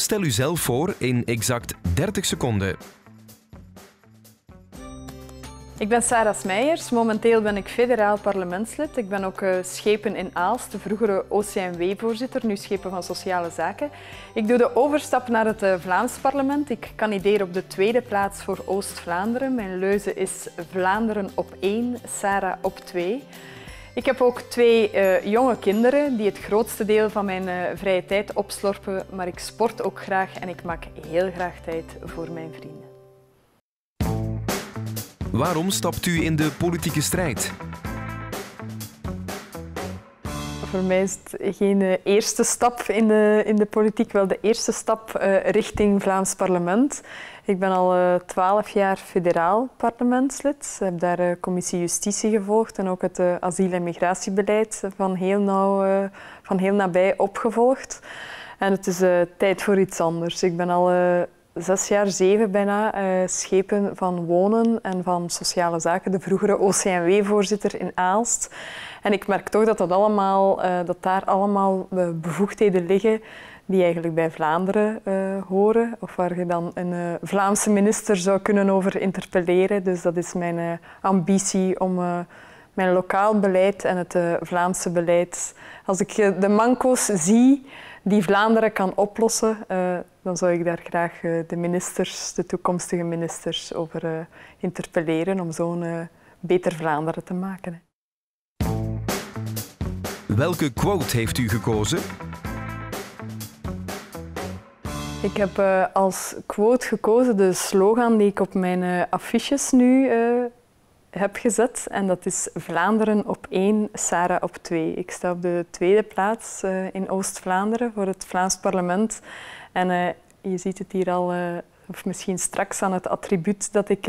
Stel u zelf voor in exact 30 seconden. Ik ben Sarah Smeijers. Momenteel ben ik federaal parlementslid. Ik ben ook eh, schepen in Aalst, de vroegere OCMW-voorzitter, nu schepen van sociale zaken. Ik doe de overstap naar het eh, Vlaams parlement. Ik kandideer op de tweede plaats voor Oost-Vlaanderen. Mijn leuze is Vlaanderen op één, Sarah op twee. Ik heb ook twee eh, jonge kinderen die het grootste deel van mijn eh, vrije tijd opslorpen, maar ik sport ook graag en ik maak heel graag tijd voor mijn vrienden. Waarom stapt u in de politieke strijd? voor mij is het geen eh, eerste stap in de, in de politiek, wel de eerste stap uh, richting Vlaams parlement. Ik ben al eh, twaalf jaar federaal parlementslid. Ik heb daar commissie justitie gevolgd en ook het asiel- en migratiebeleid van heel, nauw, van heel nabij opgevolgd. En het is tijd voor iets anders. Ik ben al zes jaar, zeven bijna, uh, schepen van wonen en van sociale zaken, de vroegere OCMW-voorzitter in Aalst. En ik merk toch dat, dat, allemaal, eh, dat daar allemaal eh, bevoegdheden liggen die eigenlijk bij Vlaanderen eh, horen, of waar je dan een Vlaamse minister zou kunnen over interpelleren. Dus dat is mijn ambitie om mijn lokaal beleid en het Vlaamse beleid. Als ik de manco's zie die Vlaanderen kan oplossen, dan zou ik daar graag de ministers, de toekomstige ministers, over interpelleren om zo'n beter Vlaanderen te maken. Welke quote heeft u gekozen? Ik heb eh, als quote gekozen de slogan die ik op mijn eh, affiches nu eh, heb gezet. En dat is Vlaanderen op één, Sarah op twee. Ik sta op de tweede plaats in Oost-Vlaanderen voor het Vlaams parlement. En je ziet het hier al, of misschien straks aan het attribuut dat ik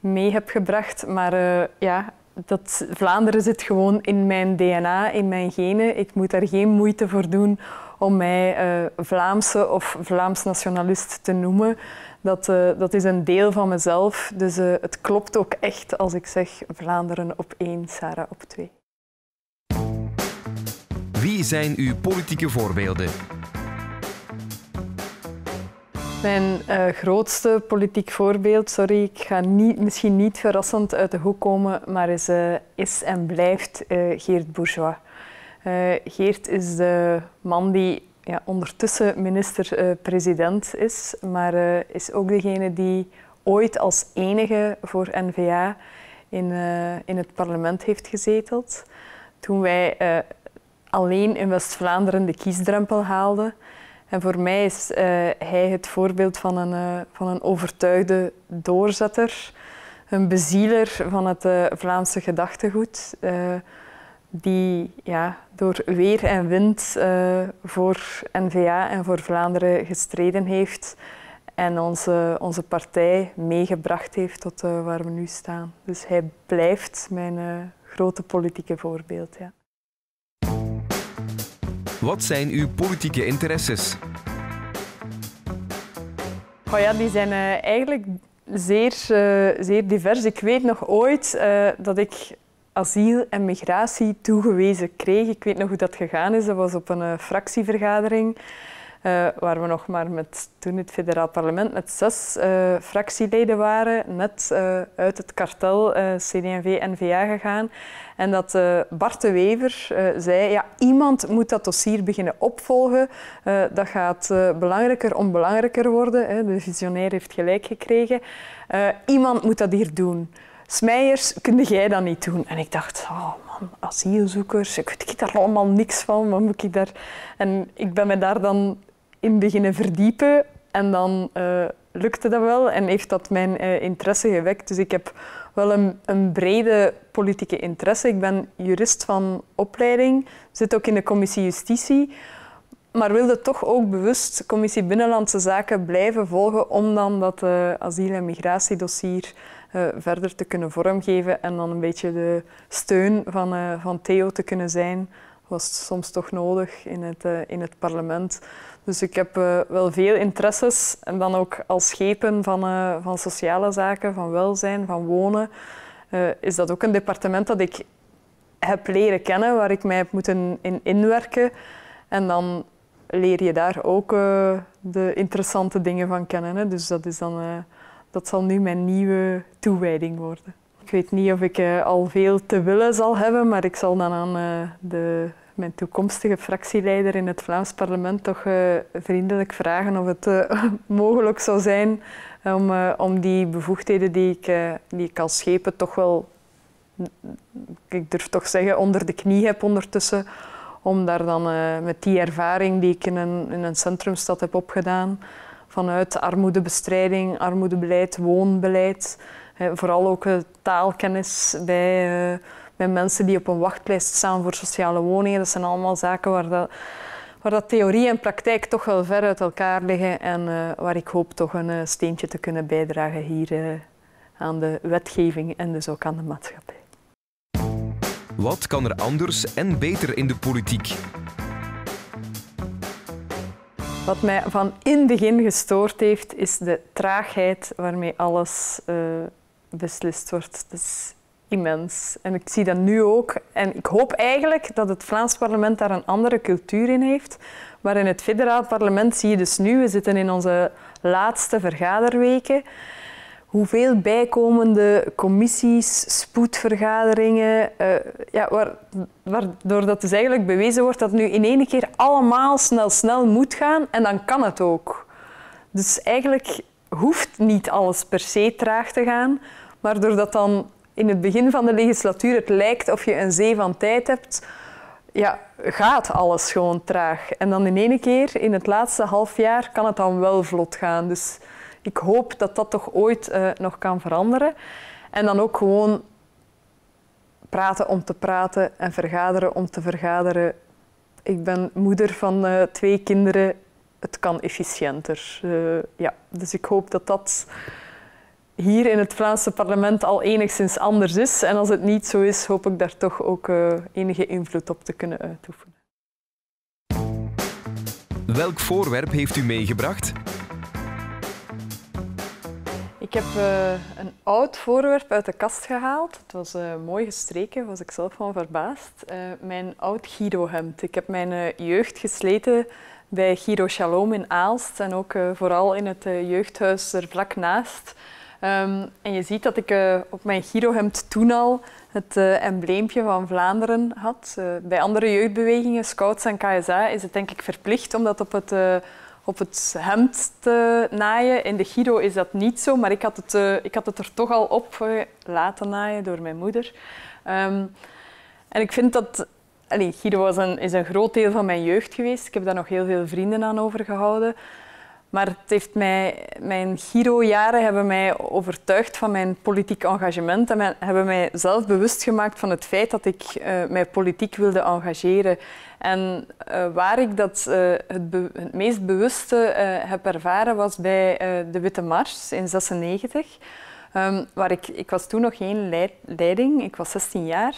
mee heb gebracht. Maar ja, dat Vlaanderen zit gewoon in mijn DNA, in mijn genen. Ik moet daar geen moeite voor doen om mij eh, Vlaamse of Vlaams nationalist te noemen. Dat, eh, dat is een deel van mezelf. Dus eh, het klopt ook echt als ik zeg Vlaanderen op één, Sarah op twee. Wie zijn uw politieke voorbeelden? Mijn eh, grootste politiek voorbeeld, sorry, ik ga niet, misschien niet verrassend uit de hoek komen, maar is, eh, is en blijft eh, Geert Bourgeois. Geert is de man die ja, ondertussen minister-president is, maar is ook degene die ooit als enige voor NVA in, in het parlement heeft gezeteld. Toen wij alleen in West-Vlaanderen de kiesdrempel haalden, en voor mij is eh, hij het voorbeeld van een, eh, van een overtuigde doorzetter, een bezieler van het eh, Vlaamse gedachtegoed, die ja, door weer en wind voor NVA en voor Vlaanderen gestreden heeft en onze, onze partij meegebracht heeft tot waar we nu staan. Dus hij blijft mijn grote politieke voorbeeld. Ja. Wat zijn uw politieke interesses? Oh ja, die zijn eh, eigenlijk zeer, eh, zeer divers. Ik weet nog ooit eh, dat ik asiel en migratie toegewezen kreeg. Ik weet nog hoe dat gegaan is. Dat was op een fractievergadering. Eh, waar we nog maar met toen het federaal parlement met zes eh, fractieleden waren, net eh, uit het kartel CD&V-NVA gegaan. En dat Bart de Wever zei, ja, iemand moet dat dossier beginnen opvolgen. dat gaat belangrijker om belangrijker worden. Hè. De visionair heeft gelijk gekregen. iemand moet dat hier doen. Smijers, kunde jij dat niet doen? En ik dacht, oh man, asielzoekers, ik weet daar allemaal niks van, wat moet ik daar... En ik ben me daar dan in beginnen verdiepen. En dan eh, lukte dat wel en heeft dat mijn eh, interesse gewekt. Dus ik heb wel een, een, brede politieke interesse. Ik ben jurist van opleiding, zit ook in de commissie Justitie. Maar wilde toch ook bewust de commissie Binnenlandse Zaken blijven volgen om dan dat eh, asiel- en migratiedossier verder te kunnen vormgeven en dan een beetje de steun van, van Theo te kunnen zijn was soms toch nodig in het, eh, in het parlement. Dus ik heb eh, wel veel interesses en dan ook als schepen van, eh, van sociale zaken, van welzijn, van wonen. is dat ook een departement dat ik heb leren kennen, waar ik mij heb moeten in inwerken. En dan leer je daar ook de interessante dingen van kennen. Hè. Dus dat, is dan, dat zal nu mijn nieuwe toewijding worden. Ik weet niet of ik eh, al veel te willen zal hebben, maar ik zal dan aan eh, de, mijn toekomstige fractieleider in het Vlaams parlement toch eh, vriendelijk vragen of het mogelijk zou zijn om, om die bevoegdheden die ik, die ik als schepen toch wel, ik durf toch zeggen, onder de knie heb ondertussen, om daar dan met die ervaring die ik in een centrumstad heb opgedaan, vanuit armoedebestrijding, armoedebeleid, woonbeleid, vooral ook eh, taalkennis bij, eh, bij mensen die op een wachtlijst staan voor sociale woningen. Dat zijn allemaal zaken waar dat, waar dat theorie en praktijk toch wel ver uit elkaar liggen en eh, waar ik hoop toch een steentje te kunnen bijdragen hier aan de wetgeving en dus ook aan de maatschappij. Wat kan er anders en beter in de politiek? Wat mij van in het begin gestoord heeft, is de traagheid waarmee alles uh, beslist wordt. Dat is immens. En ik zie dat nu ook. En ik hoop eigenlijk dat het Vlaams parlement daar een andere cultuur in heeft. Maar in het federaal parlement zie je dus nu, we zitten in onze laatste vergaderweken, hoeveel bijkomende commissies, spoedvergaderingen, eh, ja, waar, waardoor dat dus eigenlijk bewezen wordt dat het nu in één keer allemaal snel, snel moet gaan. En dan kan het ook. Dus eigenlijk hoeft niet alles per se traag te gaan, maar doordat dan in het begin van de legislatuur het lijkt of je een zee van tijd hebt, ja, gaat alles gewoon traag. En dan in één keer, in het laatste half jaar, kan het dan wel vlot gaan. Dus ik hoop dat dat toch ooit eh, nog kan veranderen. En dan ook gewoon praten om te praten en vergaderen om te vergaderen. Ik ben moeder van eh, twee kinderen. Het kan efficiënter. Eh, ja. Dus ik hoop dat dat hier in het Vlaamse parlement al enigszins anders is. En als het niet zo is, hoop ik daar toch ook eh, enige invloed op te kunnen uitoefenen. Welk voorwerp heeft u meegebracht? Ik heb eh, een oud voorwerp uit de kast gehaald. Het was eh, mooi gestreken, was ik zelf van verbaasd. mijn oud guido Ik heb mijn jeugd gesleten bij Guido Shalom in Aalst en ook vooral in het jeugdhuis er vlak naast. Ehm, en je ziet dat ik eh, op mijn girohemd toen al het eh, embleempje van Vlaanderen had. Eh, bij andere jeugdbewegingen, Scouts en KSA, is het denk ik verplicht om dat op het, op het hemd te naaien. In de Giro is dat niet zo, maar ik had het, ik had het er toch al op laten naaien door mijn moeder. Um, en ik vind dat Allee, Guido was een, is een groot deel van mijn jeugd geweest. Ik heb daar nog heel veel vrienden aan overgehouden. Maar het heeft mij, mijn Giro-jaren hebben mij overtuigd van mijn politiek engagement en hebben mij zelf bewust gemaakt van het feit dat ik uh, mij politiek wilde engageren. En eh, waar ik dat eh, het, meest bewuste heb ervaren was bij de Witte Mars in 96. Ehm, waar ik, ik was toen nog geen leiding, ik was 16 jaar.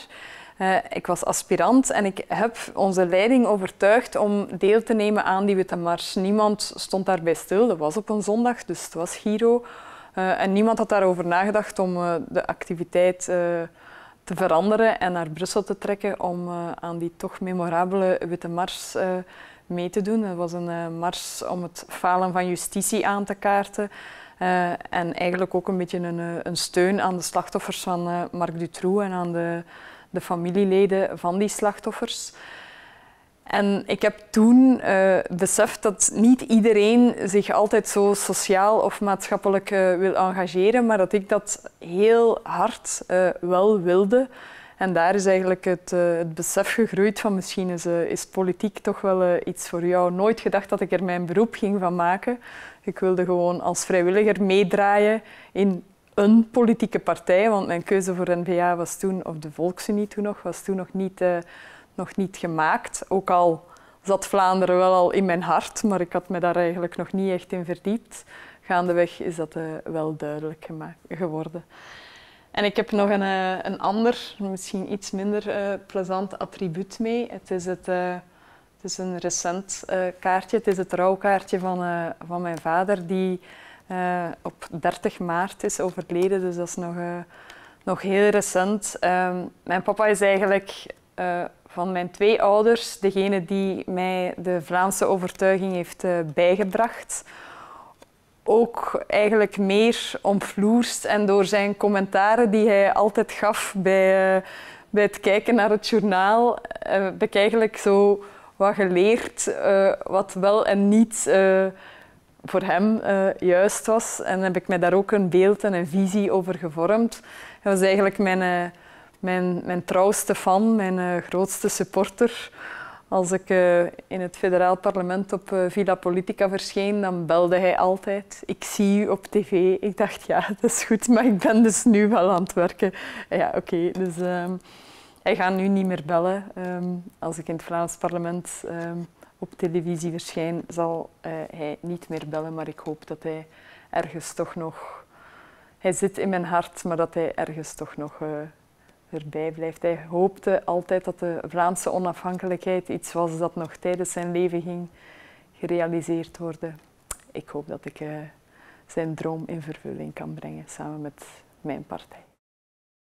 Eh, ik was aspirant en ik heb onze leiding overtuigd om deel te nemen aan die Witte Mars. Niemand stond daarbij stil. Dat was op een zondag, dus het was Giro. Eh, en niemand had daarover nagedacht om eh, de activiteit te veranderen en naar Brussel te trekken om aan die toch memorabele Witte Mars mee te doen. Het was een mars om het falen van justitie aan te kaarten. en eigenlijk ook een beetje een, een, steun aan de slachtoffers van Marc Dutroux en aan de de familieleden van die slachtoffers. En ik heb toen eh, beseft dat niet iedereen zich altijd zo sociaal of maatschappelijk eh, wil engageren, maar dat ik dat heel hard eh, wel wilde. En daar is eigenlijk het, het besef gegroeid van misschien is, is politiek toch wel iets voor jou. Nooit gedacht dat ik er mijn beroep ging van maken. Ik wilde gewoon als vrijwilliger meedraaien in een politieke partij, want mijn keuze voor N-VA was toen, of de Volksunie toen nog, was toen nog niet, eh, nog niet gemaakt. Ook al zat Vlaanderen wel al in mijn hart, maar ik had me daar eigenlijk nog niet echt in verdiept. Gaandeweg is dat eh, wel duidelijk geworden. En ik heb nog een, eh, een ander, misschien iets minder plezant attribuut mee. Het is, het, het is een recent kaartje, het is het rouwkaartje van, van mijn vader, die eh, op 30 maart is overleden, dus dat is nog, eh, nog heel recent. Ehm, mijn papa is eigenlijk eh, van mijn twee ouders degene die mij de Vlaamse overtuiging heeft bijgebracht. Ook eigenlijk meer omvloerst en door zijn commentaren die hij altijd gaf bij, bij het kijken naar het journaal, heb ik eigenlijk zo wat geleerd wat wel en niet voor hem eh, juist was. En heb ik mij daar ook een beeld en een visie over gevormd. Hij was eigenlijk mijn, eh, mijn, mijn trouwste fan, mijn eh, grootste supporter. Als ik in het federaal parlement op Villa Politica verscheen, dan belde hij altijd. Ik zie u op tv. Ik dacht, ja, dat is goed, maar ik ben dus nu wel aan het werken. Ja, oké. dus ehm, hij gaat nu niet meer bellen. Ehm, als ik in het Vlaams parlement ehm, op televisie verschijn, zal eh, hij niet meer bellen. Maar ik hoop dat hij ergens toch nog... Hij zit in mijn hart, maar dat hij ergens toch nog eh, erbij blijft. Hij hoopte altijd dat de Vlaamse onafhankelijkheid iets was dat nog tijdens zijn leven ging gerealiseerd worden. Ik hoop dat ik eh, zijn droom in vervulling kan brengen samen met mijn partij.